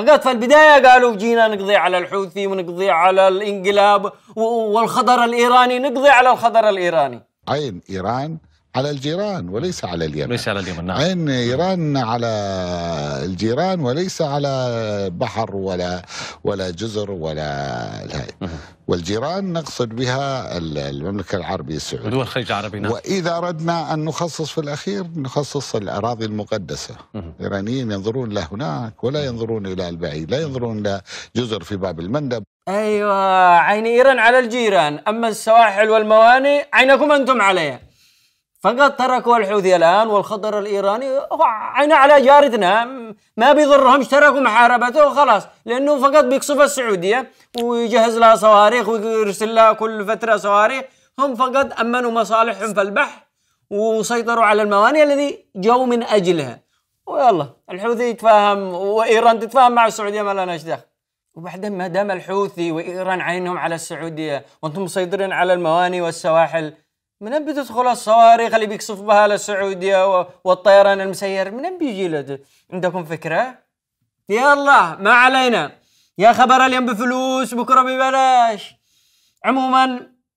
فقط في البدايه قالوا جينا نقضي على الحوثي ونقضي على الانقلاب والخضر الايراني نقضي على الخضر الايراني عين ايران على الجيران وليس على اليمن ليس على اليمن نعم عين نعم. إيران على الجيران وليس على بحر ولا ولا جزر ولا الهي. والجيران نقصد بها المملكة العربية السعودية دول الخليج العربي نعم. وإذا أردنا أن نخصص في الأخير نخصص الأراضي المقدسة الإيرانيين ينظرون لهناك ولا ينظرون إلى البعيد لا ينظرون إلى جزر في باب المندب أيوة عين إيران على الجيران أما السواحل والموانئ عينكم أنتم عليها فقد تركوا الحوثي الآن والخطر الإيراني عين على جارتنا ما بيضرهم اشتركوا محاربته وخلاص لأنه فقط بيقصف السعودية ويجهز لها صواريخ ويرسل لها كل فترة صواريخ هم فقط أمنوا مصالحهم في البحر وسيطروا على الموانئ الذي جو من أجلها ويلا الحوثي يتفاهم وإيران تتفاهم مع السعودية ما لناش دخل وبعدين ما دام الحوثي وإيران عينهم على السعودية وأنتم مسيطرين على الموانئ والسواحل منين بتدخل الصواريخ اللي بيقصف بها للسعودية والطيران المسير منين بيجي له عندكم فكرة؟ يلا ما علينا يا خبر اليوم بفلوس بكرة ببلاش عموما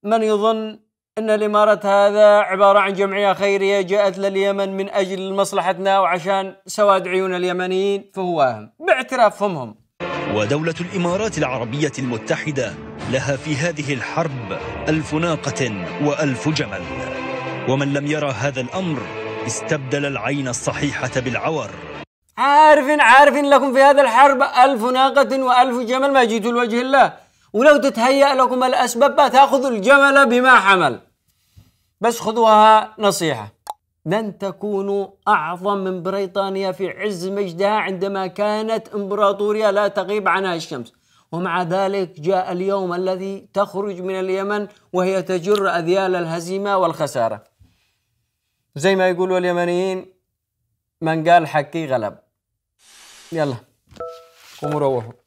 من يظن أن الإمارات هذا عبارة عن جمعية خيرية جاءت لليمن من أجل مصلحتنا وعشان سواد عيون اليمنيين فهو واهم باعترافهم هم ودولة الإمارات العربية المتحدة لها في هذه الحرب ألف ناقة وألف جمل ومن لم يرى هذا الأمر استبدل العين الصحيحة بالعور عارفين عارفين لكم في هذا الحرب ألف ناقة وألف جمل ما جيتوا لوجه الله ولو تتهيأ لكم الأسباب تأخذوا الجمل بما حمل بس خذوها نصيحة لن تكون أعظم من بريطانيا في عز مجدها عندما كانت إمبراطورية لا تغيب عنها الشمس ومع ذلك جاء اليوم الذي تخرج من اليمن وهي تجر أذيال الهزيمة والخسارة زي ما يقولوا اليمنيين من قال حكي غلب يلا قوموا روحوا